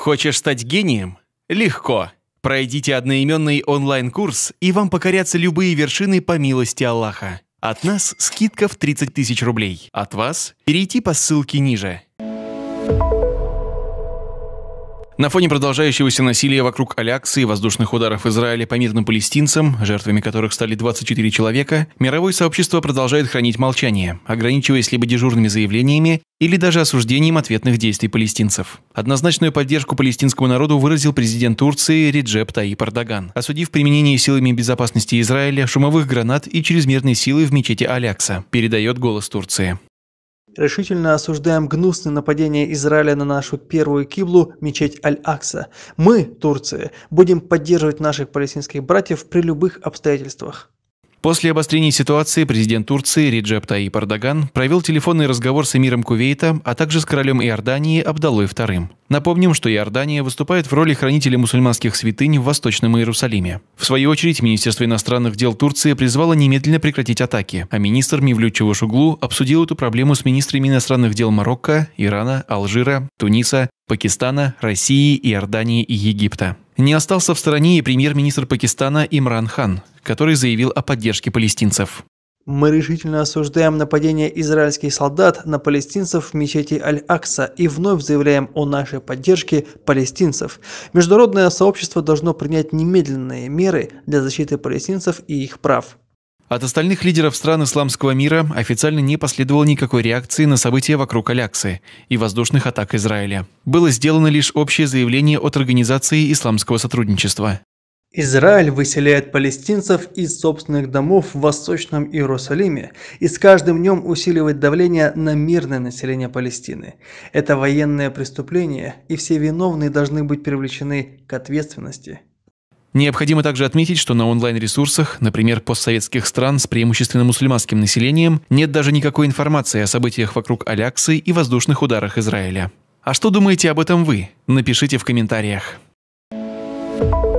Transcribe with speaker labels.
Speaker 1: Хочешь стать гением? Легко. Пройдите одноименный онлайн-курс, и вам покорятся любые вершины по милости Аллаха. От нас скидка в 30 тысяч рублей. От вас перейти по ссылке ниже. На фоне продолжающегося насилия вокруг Алякса и воздушных ударов Израиля по мирным палестинцам, жертвами которых стали 24 человека, мировое сообщество продолжает хранить молчание, ограничиваясь либо дежурными заявлениями, или даже осуждением ответных действий палестинцев. Однозначную поддержку палестинскому народу выразил президент Турции Реджеп Таип Эрдоган, осудив применение силами безопасности Израиля шумовых гранат и чрезмерной силы в мечети Алякса, передает «Голос Турции».
Speaker 2: Решительно осуждаем гнусные нападения Израиля на нашу первую киблу, мечеть Аль-Акса. Мы, Турция, будем поддерживать наших палестинских братьев при любых обстоятельствах.
Speaker 1: После обострения ситуации президент Турции Реджеп Таип Эрдоган провел телефонный разговор с эмиром Кувейта, а также с королем Иордании Абдаллой II. Напомним, что Иордания выступает в роли хранителя мусульманских святынь в Восточном Иерусалиме. В свою очередь, Министерство иностранных дел Турции призвало немедленно прекратить атаки, а министр Мивлют Чавушуглу обсудил эту проблему с министрами иностранных дел Марокко, Ирана, Алжира, Туниса, Пакистана, России, Иордании и Египта. Не остался в стороне и премьер-министр Пакистана Имран Хан, который заявил о поддержке палестинцев.
Speaker 2: Мы решительно осуждаем нападение израильских солдат на палестинцев в мечети Аль-Акса и вновь заявляем о нашей поддержке палестинцев. Международное сообщество должно принять немедленные меры для защиты палестинцев и их прав.
Speaker 1: От остальных лидеров стран исламского мира официально не последовало никакой реакции на события вокруг Аляксы и воздушных атак Израиля. Было сделано лишь общее заявление от Организации исламского сотрудничества.
Speaker 2: Израиль выселяет палестинцев из собственных домов в Восточном Иерусалиме и с каждым днем усиливает давление на мирное население Палестины. Это военное преступление, и все виновные должны быть привлечены к ответственности.
Speaker 1: Необходимо также отметить, что на онлайн-ресурсах, например, постсоветских стран с преимущественно мусульманским населением, нет даже никакой информации о событиях вокруг Аляксы и воздушных ударах Израиля. А что думаете об этом вы? Напишите в комментариях. Thank you